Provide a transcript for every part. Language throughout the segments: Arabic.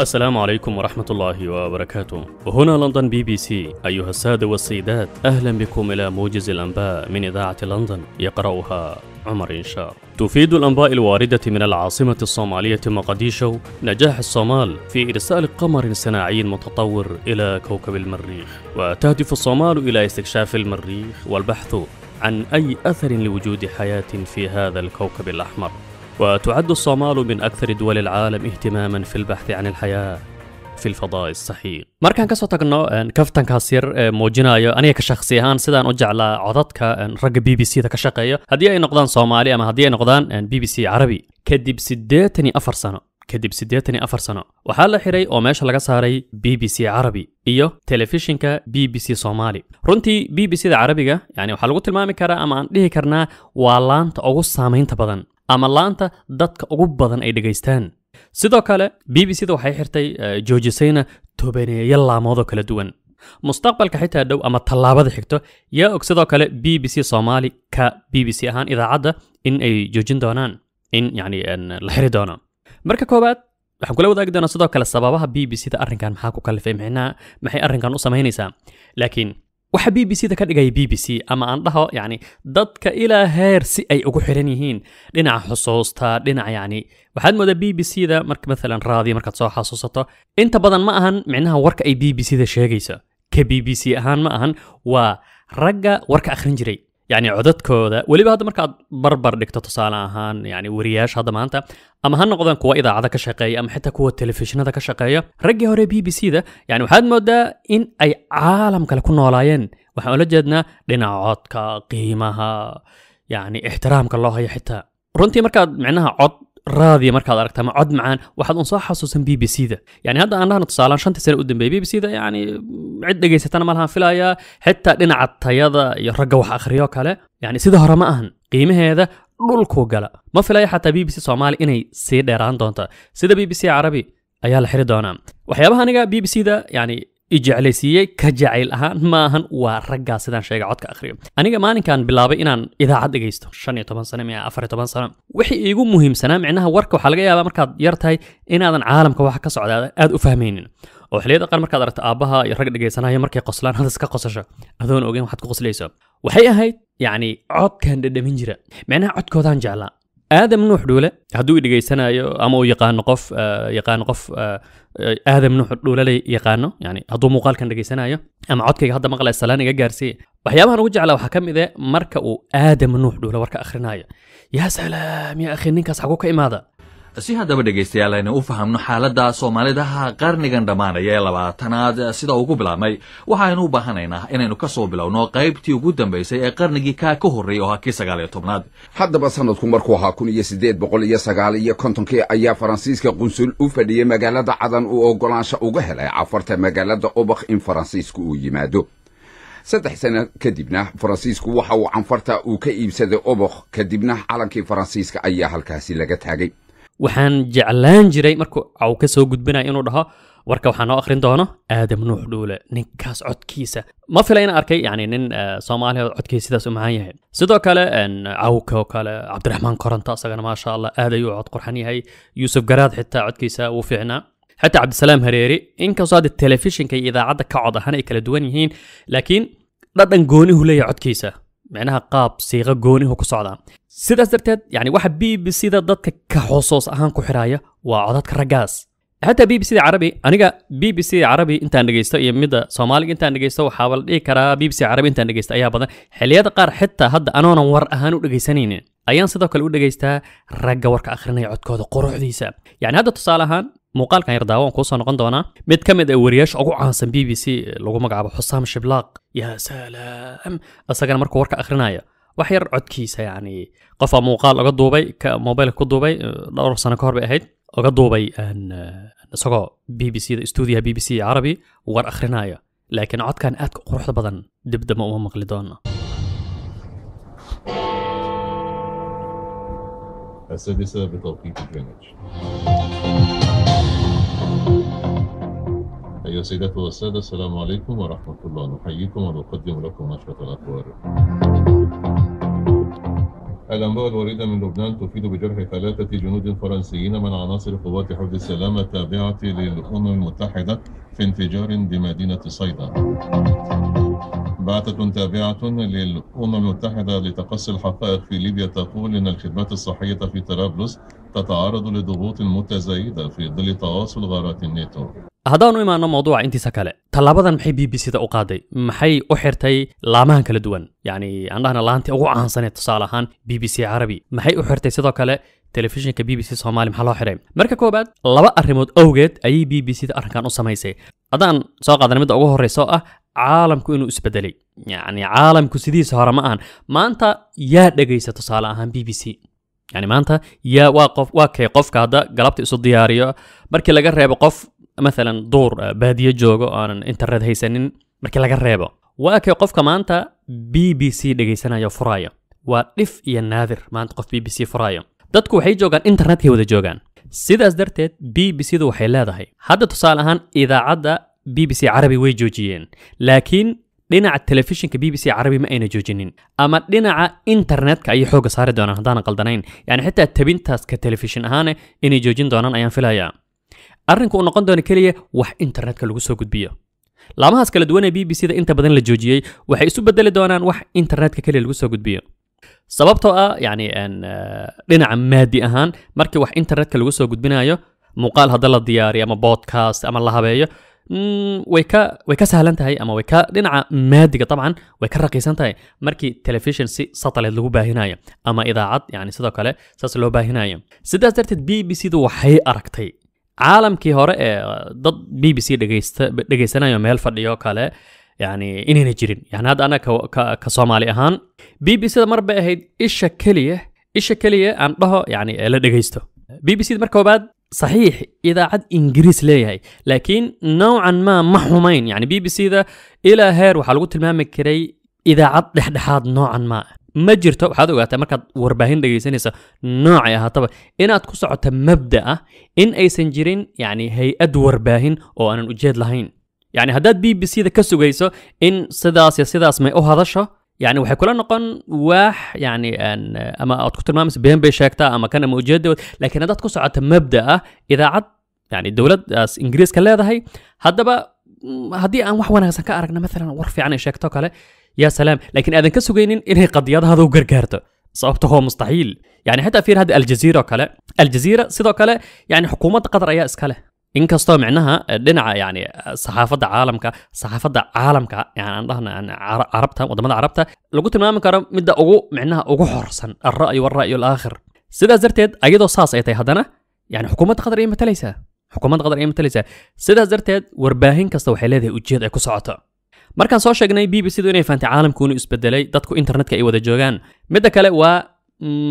السلام عليكم ورحمة الله وبركاته هنا لندن بي بي سي أيها السادة والسيدات أهلا بكم إلى موجز الأنباء من إذاعة لندن يقرأها عمر إنشار تفيد الأنباء الواردة من العاصمة الصومالية مقديشو نجاح الصومال في إرسال قمر صناعي متطور إلى كوكب المريخ وتهدف الصومال إلى استكشاف المريخ والبحث عن أي أثر لوجود حياة في هذا الكوكب الأحمر وتعد الصومال من أكثر دول العالم اهتماما في البحث عن الحياة في الفضاء السحيق. مركان كسو تقنو ان كفتن كاسير موجينايو اني كشخصي هان سيدان اوجع لا عددك ان رق بي بي سي ذا هدي اي نقضان صومالي اما هدي اي نقضان ان بي بي سي عربي كدب سديتني افر سنة كدب سديتني افر سنة وحال حري او ماشا لغا ساري بي بي سي عربي ايو تلفشنك بي بي سي صومالي رنتي بي بي سي ذا يعني وحال المامي كارا اما ليه كارنا والان تاغو سامين تبادن ama laanta dadka ugu badan ay dhegaystaan sidoo kale b b c da waxay xirtay joojisayna tobaneeyo laamoodoo kala duwan mustaqbalka xitaa dhow ama tallaabada xigto yaa og sidoo kale b b c soomaali ka b b c ahaan idaacadda in ay joojin doonaan in yani la xiri doono marka koowaad waxaan kula wadaagi doonaa sidoo kale sababaha b b c da arrinkan maxaa ku kalifay micnaha maxay arrinkan u samaynaysaa laakiin waxa b b c da ka dhigaya b b c ama aan dhaho yani dadka ilaa heer si ay ugu xiran yihiin dhinaca xusuusta dhinaca yani waxaad moodaa b b c da marka maalan raadi markaad soo xasuusato inta badan ma ahan micnaha warka ay b b c da sheegayso ka b b c ahaan ma ahan waa ragga warka akhrin jiray yani codadkooda weliba hadda markaad barbar dhigto tusaale ahaan yani wariyaasha hadda maanta ama ha noqdaan kuwa idaacada ka shaqeeya ama xitaa kuwa telefishinada ka shaqeeya raggii hore b b c da yani waxaad moodaa in ay caalam kale ku noolaayeen waxaan ula jeednaa dhinaca codka qiimaha yani ixtiraamka loo hayo xitaa runtii markaad micnaha cod raadiya markaad aragtaa ma cod macaan waxaad unsoo xasuusan b b c da yani hadda aan dhahno tusaalaan shantii sane u dambeeyey b b c da yani cid dhegaysatana malahan filayaa xitaa dhinaca tayada iyo ragga wax akhriyo kale yani sida hore ma ahan qiimaheeda dhulkuu gala ma filaya xataa b b c soomaali inay sii dheeraan doonta sida b b c carabi ayaa la xiri doonaa waxyaabaha aniga b b c da yani ijeclaysiiyey ka jacayl ahaan maahan waa raggaa sidaan sheega codka akhriyo aniga maalinkan bilaabay inaan idaacad dhegaysto shan iyo toban sano miya afar iyo toban sano wixii iigu muhiimsanaa micnaha warka waxaa laga yaabaa markaad yar tahay inaadan caalamka waxa ka socdaa aad u fahmaynin oo xilliyada qaar markaad aragto aabbaha iyo rag dhegaysanaya markay qoslaan hadas ka qosasho adoon ogeyn waxaad ku qoslayso waxay ahayd yacni codkan dhadhamin jira micnaha codkoodaan jeclaa آدم نوح دولة هدو يدقي سنة أما يقان قف آه، يقان قف آه، آدم نوح دولة لي يقانه يعني هدو مقال كان دقي سنة أما عدك يهدى مقال السلاني قارسي وحيابها نوجع على حكم إذا مركة آدم نوح دولة ورك ناية يا سلام يا أخي نينك أصحقوك إماذا si haddaba dhegaystayaal aynu u fahamno xaaladda soomaalidaha qarnigan dhammaanaya ee labaatanaad sida ugu bilaabmay waxaaynu u baahanaynaa inaynu ka soo bilowno qaybtii ugu dambaysay ee qarnigii kaa ka horreeyay oo ah kii sagaaliyo tobnaad haddaba sanadku markuu ahaa kun iyo siddeed boqol iyo sagaal iyo kontonkii ayaa faransiiska qunsul u fadhiyey magaalada cadan uu ogolaansha uga helay cafarta magaalada obakh in faransiisku uu yimaado saddex sano kadibna faransiisku waxa uu canfarta uu ka iibsaday obokh kadibna calankii faransiiska ayaa halkaasi laga taagay waxaan jeclaan jiray markuu aw ka soo gudbinaya inuu dhaho warka waxaa noo akhrin doono aadam nuux dhuule ninkaas codkiisa ma fila in arkay yani nin soomaali codkiisa sidaas u macaan yahay sidoo kale cawka oo kale cabdiraxmaan koronto isagana maasha allah aad ayuu cod qurxan yahay yuusuf garaad xitaa codkiisa wuu fiicnaa xataa cabdisalaam hareeri inkastoo hadda telefishinka iyo idaacadda ka cod ahaan ay kala duwan yihiin laakiin dhadhan goonihu leeyahay codkiisa micnaha qaab siiqo gooni ku socdaan sidaas darteed yani waxa b b c da dadka ka xusuus ahaan ku xidhaaya waa codadka raggaas xataa b b c da carabi aniga b b c carabi intaan dhegeysto iyo midda soomaaliga intaan dhegeysto waxaaba la dhihi karaa b b c carabi intaan dhegeysto ayaa badan xilliyada qaar xitaa hadda anoonan war ahaan u dhegeysanaynin ayaan sidoo kale u dhegeystaa ragga warka akhrinaya codkooda quruxdiisa yani hadda tusaale ahaan muuqaalkan yar daawan kuusoo noqon doonaa mid ka mid a wariyaasha ugu caansan b b c lagu magacaabo xusaam shiblaaq yaa salaam isagana markuu warka akhrinaya wax yar codkiisa yacni qofaa muuqaal oga duubay mobilka ku duubay dhowr sano ka hor bay ahayd oga duubay isagoo b b c da stuudiyaha b b c carabi war akhrinaya laakiin codkan aadka quruxda badan dibdama uma maqli doona السادسة بتوقيت جرينتش يا سيداتي والسادة السلام عليكم ورحمة الله نحييكم ونقدم لكم نشرة الأخبار الأنباء الوريدة من لبنان تفيد بجرح ثلاثة جنود فرنسيين من عناصر قوات حفظ السلام التابعة للأمم المتحدة في انفجار بمدينة صيدا بعثة تابعة للأمم المتحدة لتقصي الحقائق في ليبيا تقول إن الخدمات الصحية في طرابلس تتعرض لضغوط متزايده في ظل تواصل غارات الناتو هذا نوع من موضوع انت سكالة طلاب هذا محي بي بي سي تأقادي محي أحرتي لامان كالدوان يعني عندنا لانتي أغو عان سنة تصالحان بي بي سي عربي محي أحرتي سيدا كالة تلفزيون كبي بي سي صومالي محلو حريم مركا كوباد لابا أرموت أوغيت أي بي بي سي تأرنكان أصميسي هذا سوق هذا نمد أغو هوري سوء عالم كو إنو إسبدالي يعني عالم كو سيدي سهر ما أنت يا دقيسة تصالحان بي بي سي يعني مانتا يا واقف واكه قف كادا قلبت اسود دياريو مركي لغا ريبو قف مثلا دور آه، باديه جوغو آه، انا انت رد هيسنين مركي لغا ريبو واكه قف كمانتا بي بي سي سنة يا فرايا ودف يا ناذر مانتا قف بي بي سي فرايا دادكو حي جوغان انترنت هي ودا جوغان سيداس درتيت بي بي سي دو حي لاداهي حدا تصالحان اذا عدا بي بي سي عربي وي جوجيين لكن دينا على التلفزيون كبي بي سي عربي ما اينا جوجينين اما دينا على انترنت كاي حوغ صار دونا هدانا قلدانين يعني حتى التبين تاس كتلفزيون هانا اني جوجين دونا في فلايا ارن كو نقن دونا كليا وح انترنت كالوغو سو قد بيه لاما هاس كالدوانا بي بي سي دا انت بدن لجوجيي وح يسو بدل دونا وح انترنت كالي لغو سو قد بيه سببتو اه يعني ان آه، دينا عن مادي اهان مركي وح انترنت كالوغو سو قد بنايو مقال هدالة دياري اما بودكاست اما الله اللهابيه way ka way ka sahlan tahay ama way ka dhinaca maadiga طبعا way ka raqiisan tahay markii television si satellite lagu baahinayo ama idaacad yani sidoo kale saas loo baahinayo sidaas darteed b b c du waxay aragtay caalamkii hore ee dad b b c dhegaysta dhegaysanayo meel fadhiyo kale yani inayna jirin yani hadda anaga ka, ka, ka soomaali ahaan b b c da mar bay ahayd isha keliya isha keliya aan dhaho yani la dhegaysto b b c da marka koobaad صحيح اذاعه انجليز ليهي لكن نوعا ما ما حمين يعني بي بي سي ذا الى هير waxaa lagu tilmaami karay idaacad dhexdhexaad noocan ma ma jirto waxaad ogaataa markaad warbaahin dhegaysanayso noocay ahaataba inaad ku socoto mabda ah in aysan jirin yani hay-ad warbaahin oo aanan ujeed lahayn yani haddaad b b c da ka sugayso in sidaas iyo sidaas may u hadasho يعني وحكولا نقن واح يعني أن أما أتكتر ما مس بهم بيشاكتا أما كان موجود لكن هذا تكسر على مبدأ إذا عد يعني الدولة إنجليز كلا هذا هاي هذا بقى هدي أنا وحونا هسا كأرقنا مثلا ورفي عن شاك توك يا سلام لكن إذا كسو جينين إنه قضية هذا وقرقرته صعب هو مستحيل يعني حتى في هذه الجزيرة كلا الجزيرة صدق كلا يعني حكومة قدر أياس كلا inkastoo micnaha dhinaca yani saxaafadda caalamka saxaafadda caalamka yani aan dhahna carabta wadamada carabta lagu tilmaami karo midda ugu micnaha ugu horsan alra'yu walra'yu alaakhir sidaas darteed ayadoo saas ay tahay haddana yani xukuumadda qatar ayay matalaysaa xukuumadda qatar ayay matalaysaa sidaas darteed warbaahin kasta waxay leedahay ujeed ay ku socoto markaan soo sheegnay b b c du inay fahamtay caalamku inuu isbedelay dadku internetka ay wada joogaan midda kale waa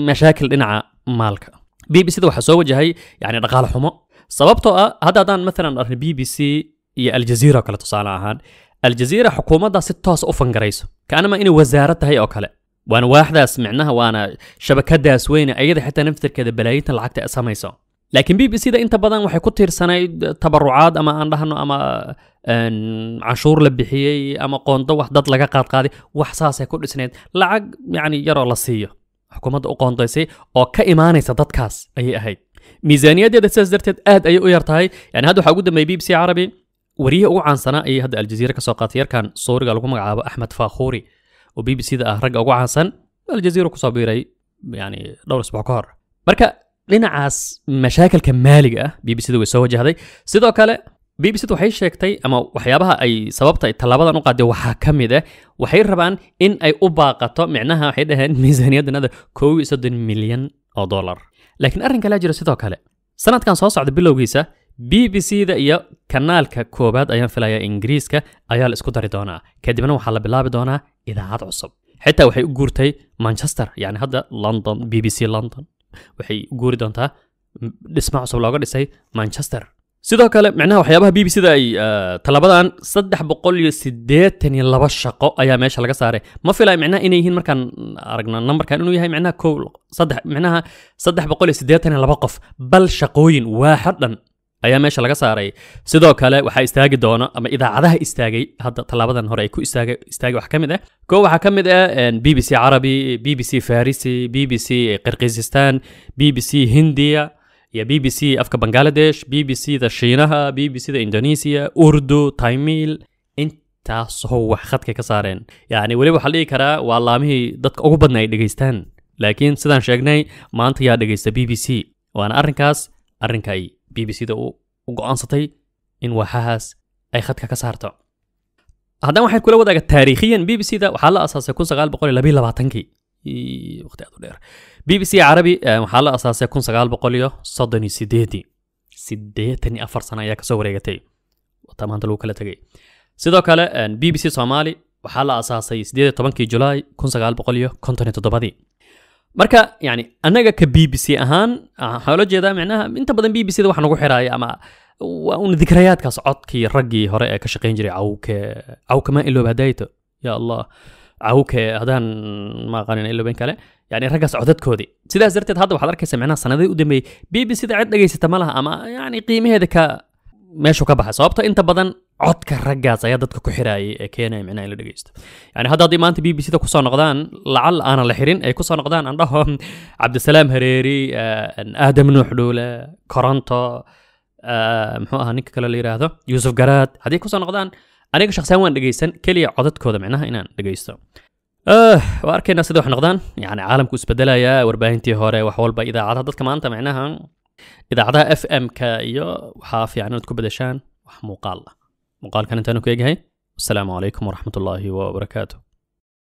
mashaakil dhinaca maalka b b c da waxaa soo wajahay yani dhaqaale xumo سببته هذا دان مثلا بي بي سي الجزيره كلا تصالع هاد الجزيره حكومه دا ست توس اوفن غريس كانما اني وزاره هي او كلا وانا واحده سمعناها وانا شبكه دا سوين اي حتى نفتر كذا بلايت العقد اسميسو لكن بي بي سي ده انت بدن وحي كتير سنة تبرعات اما ان لهن اما ان عشور لبحيي اما قوندو وحدات لقا قاد قادي وحساسة كل سنين لعق يعني يرى الله سيه حكومة او قوندو سي او كا ايماني سدد كاس اي اهيد ميزانيه دي دسس درتت اهد اي او يرتاي يعني هادو حقود ما يبي بي سي عربي وريه او عن صنا اي هاد الجزيره كسوقات يار كان صور قال لكم احمد فاخوري وبي بي سي ده رق او عن الجزيره كصابيري يعني دور اسبوع كهر بركة لنعاس مشاكل كمالقة بي بي سي دو يسوي جهدي سيدو كالة بي بي سي دو حيشيكتي اما وحيابها اي سببتا اي طلابة نقاد دي وحاكمي ده وحي ربان ان اي اوباقة معناها وحيدها ميزانية دنا ده كوي مليون او دولار لكن أرن كلا جرى سيدوك هلا سنة كان صوص عد بلو جيسا بي بي سي ذا إيا كنال كوباد أيام فلايا إنجريسكا أيال إسكوتاري دونا كدبنا وحالا بلاب دونا إذا عاد عصب حتى وحي قورتي مانشستر يعني هذا لندن بي بي سي لندن وحي قوري دونتا اسمع عصب لوغر إساي مانشستر sidoo kale micnaha waxyaabaha b b c da ay talabadan saddex boqol iyo siddeetan iyo laba shaqo ayaa meesha laga saaray ma filay micnaha inay yihiin markaan aragno nambarkan inuu yahay micnaha kow saddex micnaha saddex boqol iyo siddeetan iyo laba qof bal shaqooyin waaxo dhan ayaa meesha laga saaray sidoo kale waxaa istaagi doona ama idaacadaha istaagay hadda tallaabadan hore ay ku istaagay wax ka mid ah koo waxaa ka mid ah b b c carabi b b c farisi b b c qirqizistan b b c hindiya يا بي بي سي افكا بنجلاديش بي بي سي ذا شينها بي بي سي ذا اندونيسيا اردو تايميل taasoo wax khadka ka saareen yacni weliba waxaa dhihi karaa waa laamihii dadka ugu badna ay dhegaystaan laakiin sidaan sheegnay maanta yaa dhegaysta b b c waana arrinkaas arrinka ay b b c da u go'aansatay in waxahaas ay khadka ka saarto haddana waxayd kula wadaaga taariikhiyan b b c da waxaa la asaasay kun sagaal boqol iyo labayo labaatankii b b c carabi eh, waxaa la asaasay kun sagaal boqol iyo soddon iyo sideedii sideetan iyo afar sano ayaa kasoo wareegatay maanta lagu kala tegay sidoo kale eh, b b c somaali waxaa la asaasay sideed tobankii julaay kun sagaal boqol iyo konton iyo toddobadii marka yani annaga ka b b c ahaan ah, waxaa jeedaa micnaha inta badan b b c da waxa nagu xiraaya ama waa un dikrayaadkaas codkii raggii hore ee ka shaqayn jiray cawke cawka maa ilooba ya allah awke hadaan ma aqaanin ilo been kale yani raggaas codadkoodii sidaas darteed hadda waxaad arkaysa micnaha sanadihii u dambeeyey b b sida cid dhegaysata ma laha ama yani qiimaheeda ka meeshu ka baxa sababto inta badan codka raggaas ayaa dadka ku xiraayay ee keenaya micnaha in la dhegeysto yani hadda haddii maanta b b c da kusoo noqdaan lacal aanan la xirin ay kusoo noqdaan aan dhaho cabdisalaam hareeri aadam nuux dhuule koronto muxuu ahaa ninka kale la yidhaahdo yuusuf garaad haddii kusoo noqdaan aniga shakhsiyan waan dhegaysan keliya codadkooda micnaha inaan dhegaysto waa arkaynaa sida wax noqdaan yani caalamku isbedelayaa warbaahintii hore wax walba idaacadaha dadka maanta micnaha idaacadaha f m-ka iyo waxaa fiican inaad ku bedeshaan wax muuqaal ah muuqaalkan intaanu ku egahay wasalaamu calaykum waraxmatullaahi wabarakaatu